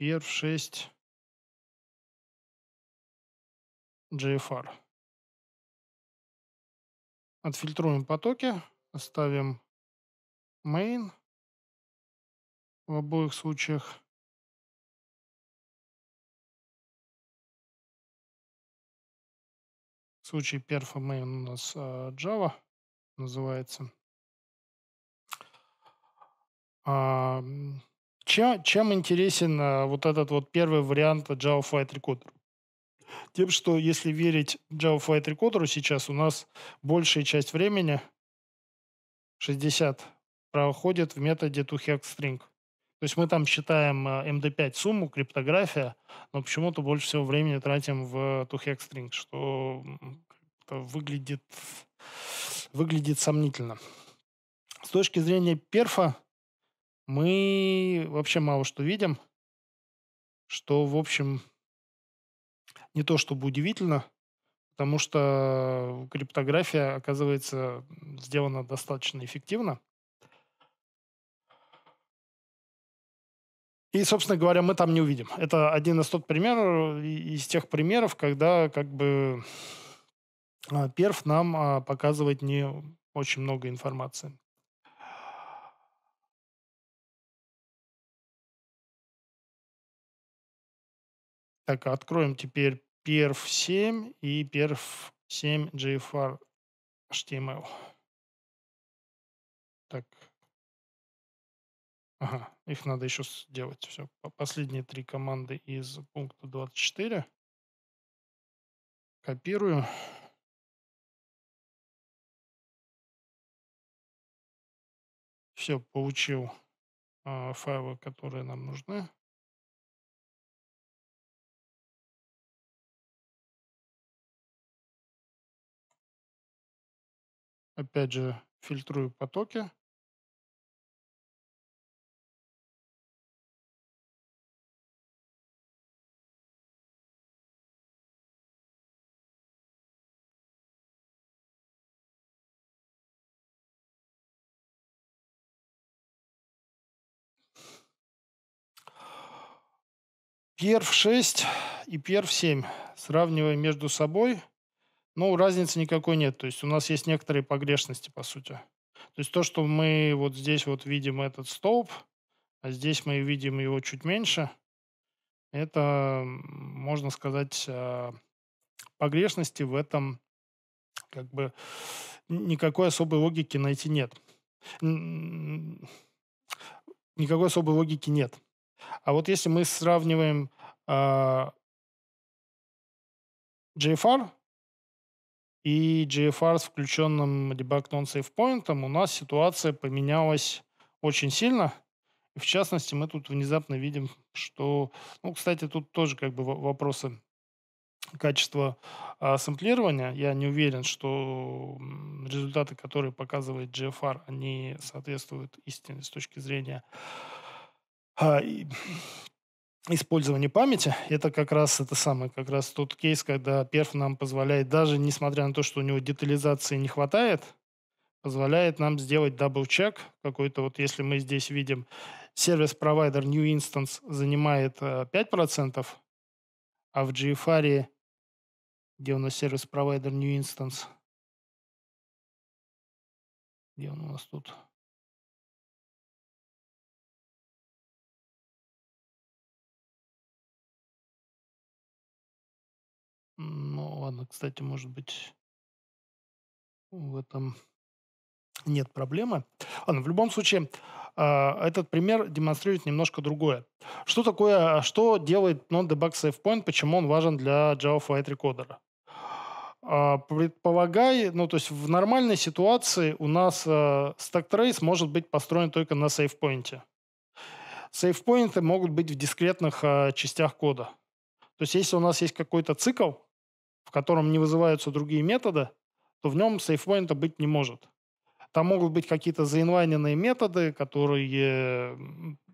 ERF6 JFR. Отфильтруем потоки, оставим main в обоих случаях. случае перфа у нас а, Java называется. Чем, чем интересен а, вот этот вот первый вариант Java Flight Recorder? Тем, что если верить Java Flight Recorder сейчас, у нас большая часть времени, 60, проходит в методе toHexString. То есть мы там считаем MD5 э, сумму, криптография, но почему-то больше всего времени тратим в TwoHexString, что выглядит, выглядит сомнительно. С точки зрения перфа мы вообще мало что видим, что, в общем, не то чтобы удивительно, потому что криптография, оказывается, сделана достаточно эффективно. И, собственно говоря, мы там не увидим. Это один из тот примеров, э, из тех примеров, когда как бы а, перф нам а, показывает не очень много информации. Так, откроем теперь перф 7 и перф 7 JFR HTML. Так. Ага, их надо еще сделать. Все. Последние три команды из пункта 24. Копирую. Все, получил э, файлы, которые нам нужны. Опять же, фильтрую потоки. Перв 6 и перв 7. сравнивая между собой. Ну, разницы никакой нет. То есть у нас есть некоторые погрешности, по сути. То есть то, что мы вот здесь вот видим этот столб, а здесь мы видим его чуть меньше, это, можно сказать, а, погрешности в этом как бы никакой особой логики найти нет. Никакой особой логики нет. А вот если мы сравниваем э, а, GFR и GFR с включенным debug non-save point, у нас ситуация поменялась очень сильно. в частности, мы тут внезапно видим, что... Ну, кстати, тут тоже как бы вопросы качества а, сэмплирования. Я не уверен, что результаты, которые показывает GFR, они соответствуют истине с точки зрения а, использование памяти. Это как раз это самое, как раз тот кейс, когда перф нам позволяет, даже несмотря на то, что у него детализации не хватает, позволяет нам сделать дабл-чек какой-то, вот если мы здесь видим, сервис-провайдер New Instance занимает 5%, э, а в GFR, где у нас сервис-провайдер New Instance, где он у нас тут, Ну ладно, кстати, может быть, в этом нет проблемы. Ладно, в любом случае, а, этот пример демонстрирует немножко другое. Что такое, что делает non-debug SafePoint, почему он важен для Java Flight Recorder? А, предполагай, ну то есть в нормальной ситуации у нас а, stack trace может быть построен только на SafePoint. SafePoint могут быть в дискретных частях кода. То есть если у нас есть какой-то цикл, в котором не вызываются другие методы, то в нем сейфпоинта быть не может. Там могут быть какие-то заинлайненные методы, которые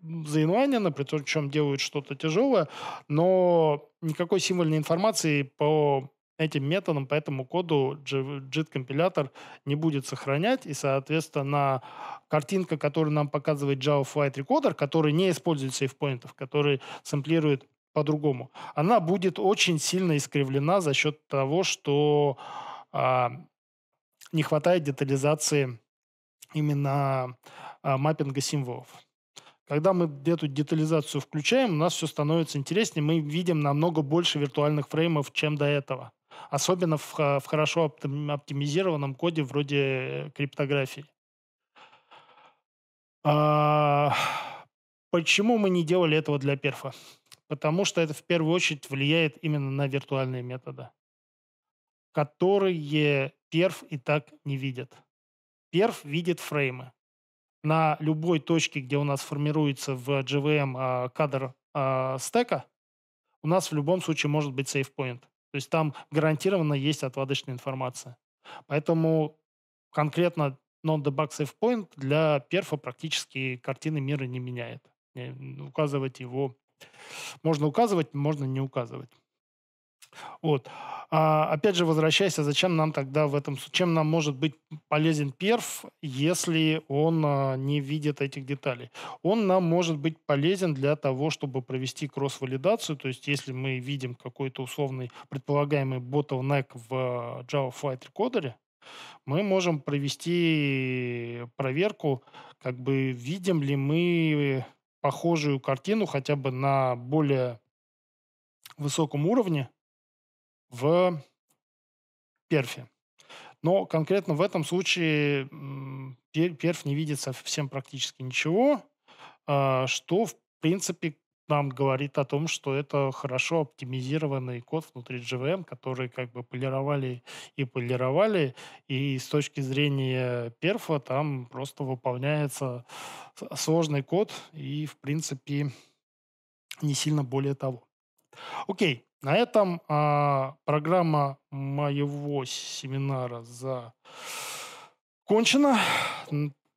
заинлайнены, причем делают что-то тяжелое, но никакой символьной информации по этим методом, по этому коду JIT-компилятор не будет сохранять, и, соответственно, картинка, которую нам показывает Java Flight Recorder, который не использует сейфпоинтов, который сэмплирует по-другому, она будет очень сильно искривлена за счет того, что а, не хватает детализации именно а, маппинга символов. Когда мы эту детализацию включаем, у нас все становится интереснее, мы видим намного больше виртуальных фреймов, чем до этого. Особенно в, а, в хорошо оптимизированном коде вроде криптографии. А, почему мы не делали этого для перфа? Потому что это в первую очередь влияет именно на виртуальные методы, которые перф и так не видят. Перф видит фреймы. На любой точке, где у нас формируется в JVM а, кадр а, стека, у нас в любом случае может быть сейфпоинт. То есть там гарантированно есть отладочная информация. Поэтому конкретно non-debug SafePoint для перфа практически картины мира не меняет. Указывать его можно указывать, можно не указывать. Вот. А, опять же, возвращаясь, а зачем нам тогда в этом... Чем нам может быть полезен перф, если он а, не видит этих деталей? Он нам может быть полезен для того, чтобы провести кросс-валидацию. То есть, если мы видим какой-то условный предполагаемый bottleneck в а, Java Flight Recorder, мы можем провести проверку, как бы видим ли мы похожую картину хотя бы на более высоком уровне в перфе. Но конкретно в этом случае перф не видит совсем практически ничего, а, что, в принципе, нам говорит о том, что это хорошо оптимизированный код внутри JVM, который как бы полировали и полировали, и с точки зрения перфа там просто выполняется сложный код и, в принципе, не сильно более того. Окей, на этом а, программа моего семинара закончена.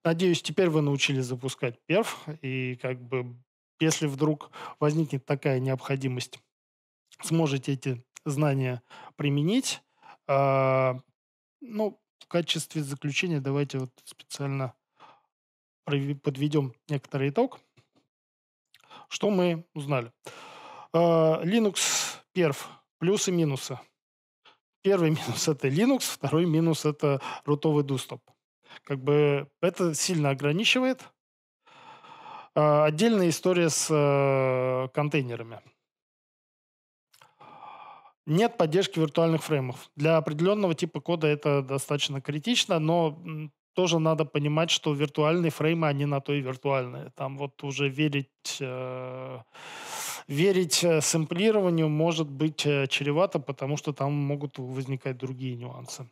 Надеюсь, теперь вы научились запускать перф и как бы если вдруг возникнет такая необходимость, сможете эти знания применить. А, ну, в качестве заключения давайте вот специально подведем некоторый итог. Что мы узнали? А, Linux перв, плюсы, минусы. Первый минус – это Linux, второй минус – это рутовый доступ. Как бы это сильно ограничивает, а, отдельная история с э, контейнерами. Нет поддержки виртуальных фреймов. Для определенного типа кода это достаточно критично, но тоже надо понимать, что виртуальные фреймы, они на то и виртуальные. Там вот уже верить, э, верить э, сэмплированию может быть э, чревато, потому что там могут возникать другие нюансы.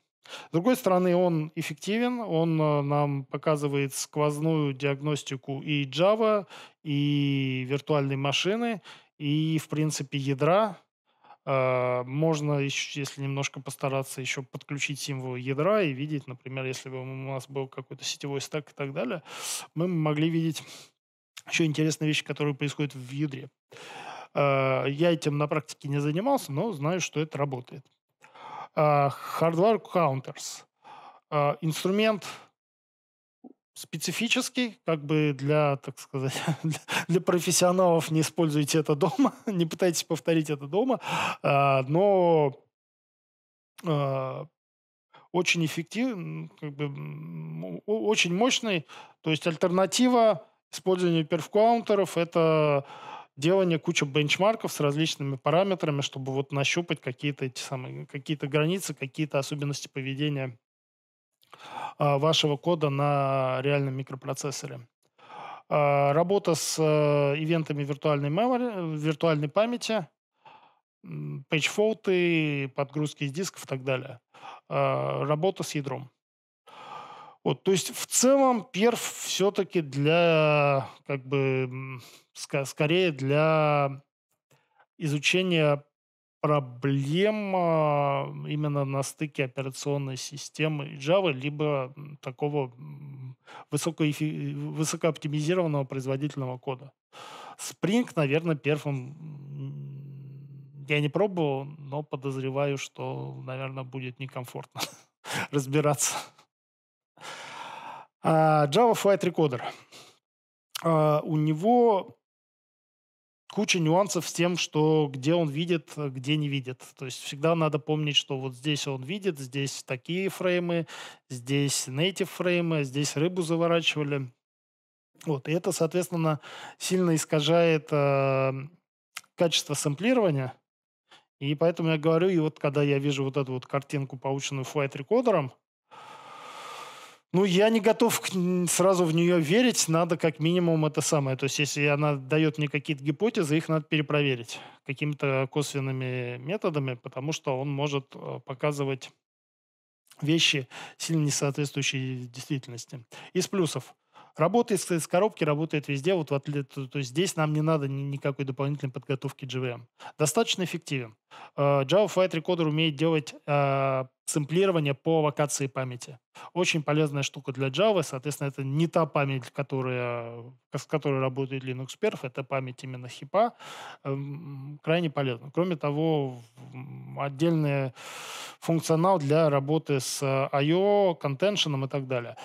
С другой стороны, он эффективен, он э, нам показывает сквозную диагностику и Java, и виртуальной машины, и, в принципе, ядра. Э, можно, если немножко постараться, еще подключить символы ядра и видеть, например, если бы у нас был какой-то сетевой стек и так далее, мы могли видеть еще интересные вещи, которые происходят в ядре. Э, я этим на практике не занимался, но знаю, что это работает. Э, Hardware counters. Э, инструмент специфический, как бы для, так сказать, для профессионалов не используйте это дома, не пытайтесь повторить это дома, э, но очень эффективный, как бы, очень мощный, то есть альтернатива использованию перф перфкаунтеров – это делание куча бенчмарков с различными параметрами, чтобы вот нащупать какие-то эти самые, какие-то границы, какие-то особенности поведения а, вашего кода на реальном микропроцессоре. А, работа с э, ивентами виртуальной, memory, виртуальной памяти, пейджфолты, подгрузки из дисков и так далее. А, работа с ядром. Вот, то есть в целом перф все-таки для, как бы, ск- скорее для изучения проблем а, именно на стыке операционной системы Java, либо такого высоко, высокооптимизированного производительного кода. Spring, наверное, первым. я не пробовал, но подозреваю, что, наверное, будет некомфортно разбираться. А, Java Flight Recorder. А, у него куча нюансов с тем, что где он видит, а где не видит. То есть всегда надо помнить, что вот здесь он видит, здесь такие фреймы, здесь native фреймы, здесь рыбу заворачивали. Вот, и это, соответственно, сильно искажает э, качество сэмплирования. И поэтому я говорю, и вот когда я вижу вот эту вот картинку, полученную флайт-рекодером, ну, я не готов сразу в нее верить, надо как минимум это самое. То есть, если она дает мне какие-то гипотезы, их надо перепроверить какими-то косвенными методами, потому что он может э, показывать вещи, сильно не соответствующие действительности. Из плюсов – Работает из коробки, работает везде. Вот в атлет, то есть здесь нам не надо никакой дополнительной подготовки JVM. Эм. Достаточно эффективен. Э, Java Flight Recorder умеет делать э, сэмплирование по локации памяти. Очень полезная штука для Java. Соответственно, это не та память, которая, э, с которой работает Linux Perf. Это память именно хипа. Э, крайне полезно. Кроме того, отдельный функционал для работы с э, IO, контеншеном и так далее.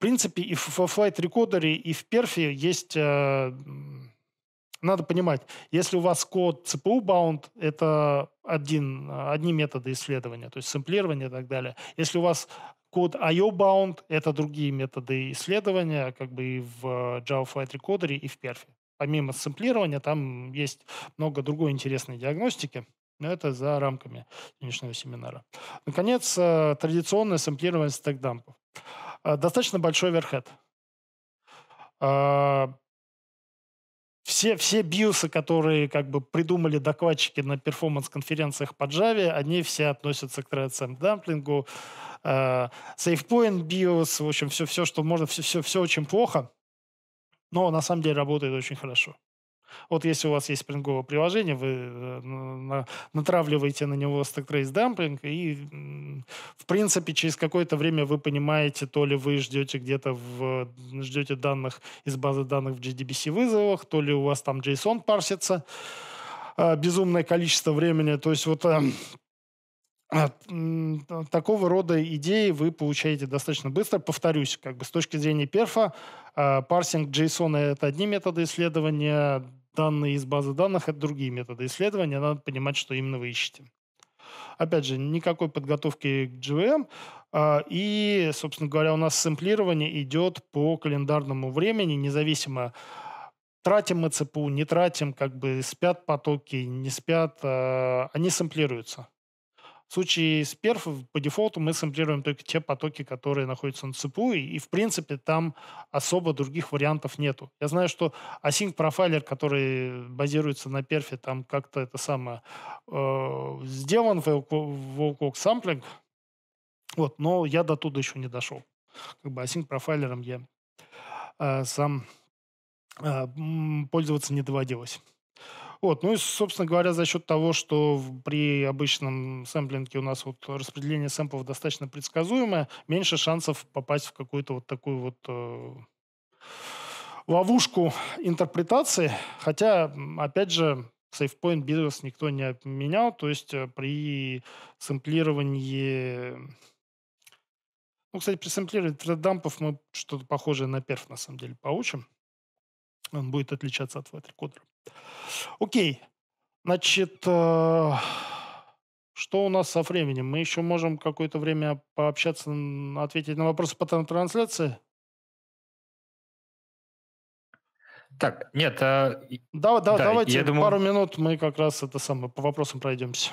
В принципе, и в Flight Recorder, и в перфе есть... Э, надо понимать, если у вас код CPU bound, это один, одни методы исследования, то есть сэмплирование и так далее. Если у вас код IO bound, это другие методы исследования, как бы и в Java Flight Recorder, и в перфе. Помимо сэмплирования, там есть много другой интересной диагностики. Но это за рамками сегодняшнего семинара. Наконец, э, традиционное сэмплирование стекдампов. дампов Э, достаточно большой верхед. А, все, все биосы, которые как бы придумали докладчики на перформанс-конференциях по Java, они все относятся к TRSM дамплингу. Э, SafePoint BIOS, в общем, все, все, что можно, все, все, все очень плохо, но на самом деле работает очень хорошо. Вот если у вас есть спринговое приложение, вы э, натравливаете на него stack trace дамплинг, и в принципе, через какое-то время вы понимаете, то ли вы ждете где-то в... ждете данных из базы данных в JDBC вызовах, то ли у вас там JSON парсится э, безумное количество времени. То есть вот эм, такого рода идеи вы получаете достаточно быстро. Повторюсь, как бы с точки зрения перфа, э, парсинг JSON это одни методы исследования, данные из базы данных это другие методы исследования. Надо понимать, что именно вы ищете опять же, никакой подготовки к GVM. А, и, собственно говоря, у нас сэмплирование идет по календарному времени, независимо тратим мы ЦПУ, не тратим, как бы спят потоки, не спят, а, они сэмплируются. В случае с Perf по дефолту мы сэмплируем только те потоки, которые находятся на цепу, и, и в принципе там особо других вариантов нету. Я знаю, что async Profiler, который базируется на Perf, там как-то это самое э, сделан в Волкок самплинг, вот, но я до туда еще не дошел. Как бы async профайлером я э, сам э, пользоваться не доводилось. Вот, ну и, собственно говоря, за счет того, что при обычном сэмплинге у нас вот распределение сэмплов достаточно предсказуемое, меньше шансов попасть в какую-то вот такую вот э, ловушку интерпретации. Хотя, опять же, SafePoint бизнес никто не отменял, то есть э, при сэмплировании... Ну, кстати, при сэмплировании треддампов мы что-то похожее на перф, на самом деле, получим он будет отличаться от флэт-рекодера. Окей. Значит, э, что у нас со временем? Мы еще можем какое-то время пообщаться, ответить на вопросы по трансляции? Так, нет. А... Да, да, да, давайте я думал... пару минут мы как раз это самое по вопросам пройдемся.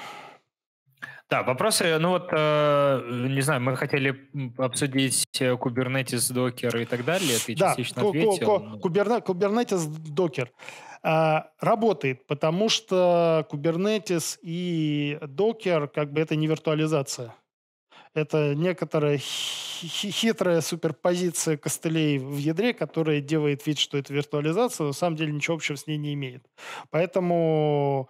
Да, вопросы, ну вот, э, не знаю, мы хотели обсудить э, Kubernetes, Docker и так далее, ты да, частично ответил. Kubernetes, Docker э, работает, потому что Kubernetes и Docker, как бы это не виртуализация. Это некоторая хитрая суперпозиция костылей в ядре, которая делает вид, что это виртуализация, но на самом деле ничего общего с ней не имеет. Поэтому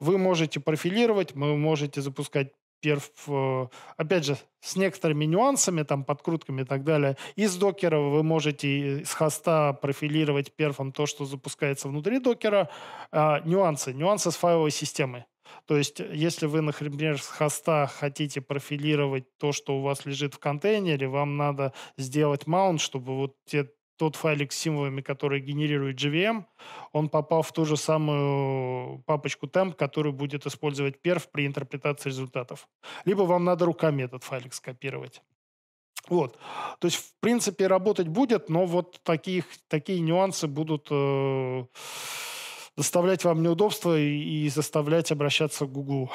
вы можете профилировать, вы можете запускать перв, э, опять же, с некоторыми нюансами, там, подкрутками и так далее. Из докера вы можете э, с хоста профилировать перфом то, что запускается внутри докера. А, нюансы. Нюансы с файловой системой. То есть, э, если вы, например, с хоста хотите профилировать то, что у вас лежит в контейнере, вам надо сделать маунт, чтобы вот те тот файлик с символами, который генерирует JVM, он попал в ту же самую папочку temp, которую будет использовать Perf при интерпретации результатов. Либо вам надо руками этот файлик скопировать. Вот. То есть, в принципе, работать будет, но вот таких, такие нюансы будут э, доставлять вам неудобства и, и заставлять обращаться к Google.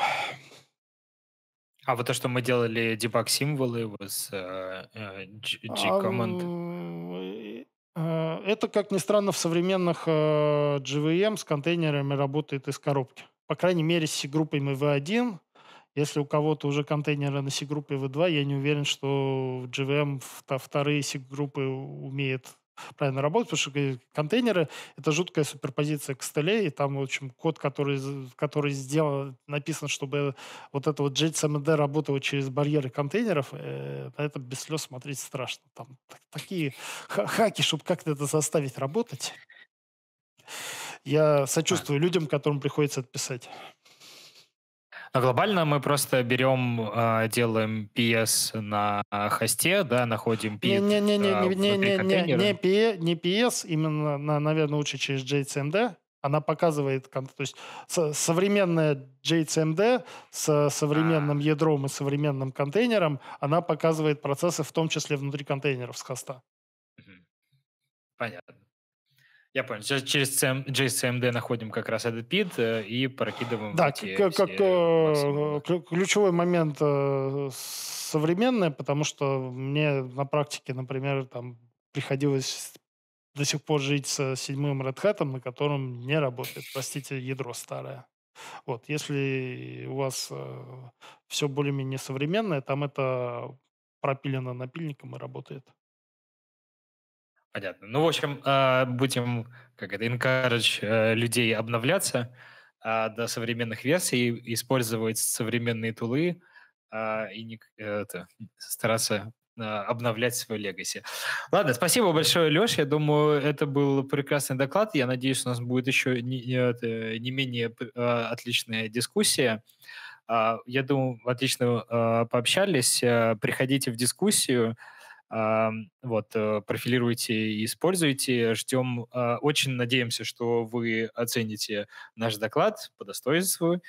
А вот то, что мы делали дебаг символы с э, э G-команд. Э, это, как ни странно, в современных э, GVM с контейнерами работает из коробки. По крайней мере, с C-группой MV1. Если у кого-то уже контейнеры на C-группе V2, я не уверен, что GVM вторые C-группы умеет правильно работать, потому что контейнеры — это жуткая суперпозиция к столе, и там, в общем, код, который, который сделан, написан, чтобы вот это вот JCMD работало через барьеры контейнеров, э, на это без слез смотреть страшно. Там так, такие хаки, чтобы как-то это заставить работать. Я а. сочувствую людям, которым приходится отписать но а глобально мы просто берем, а, делаем PS на хосте, да, находим PID э, не, не, не, не, не, не, не, не, P, не PS, именно, наверное, лучше через JCMD. Эм она показывает, то есть современная JCMD эм с современным а. ядром и современным контейнером, она показывает процессы, в том числе внутри контейнеров с хоста. Понятно. Я понял. Сейчас через CM, JCMD находим как раз этот пид э, и прокидываем. Да, как, э, как ключевой момент э, современный, потому что мне на практике, например, там приходилось до сих пор жить с седьмым Red Hat, на котором не работает, простите, ядро старое. Вот, если у вас все более-менее современное, там это пропилено напильником и работает. Понятно. Ну, в общем, а, будем как это, encourage э, людей обновляться а, до современных версий, использовать современные тулы а, и это, стараться обновлять свой легаси. Ладно, спасибо большое, Леш. Я думаю, это был прекрасный доклад. Я надеюсь, у нас будет еще не, не, не менее отличная дискуссия. Я думаю, отлично пообщались. Э, приходите в дискуссию. А, вот, э, профилируйте и используйте. Ждем, а, очень надеемся, что вы оцените наш доклад по достоинству.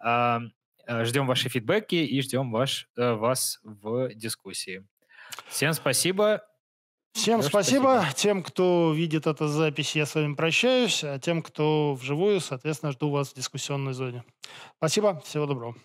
А, ждем ваши фидбэки и ждем ваш, э, вас в дискуссии. Всем спасибо. Всем спасибо. спасибо. Тем, кто видит эту запись, я с вами прощаюсь. А тем, кто вживую, соответственно, жду вас в дискуссионной зоне. Спасибо. Всего доброго.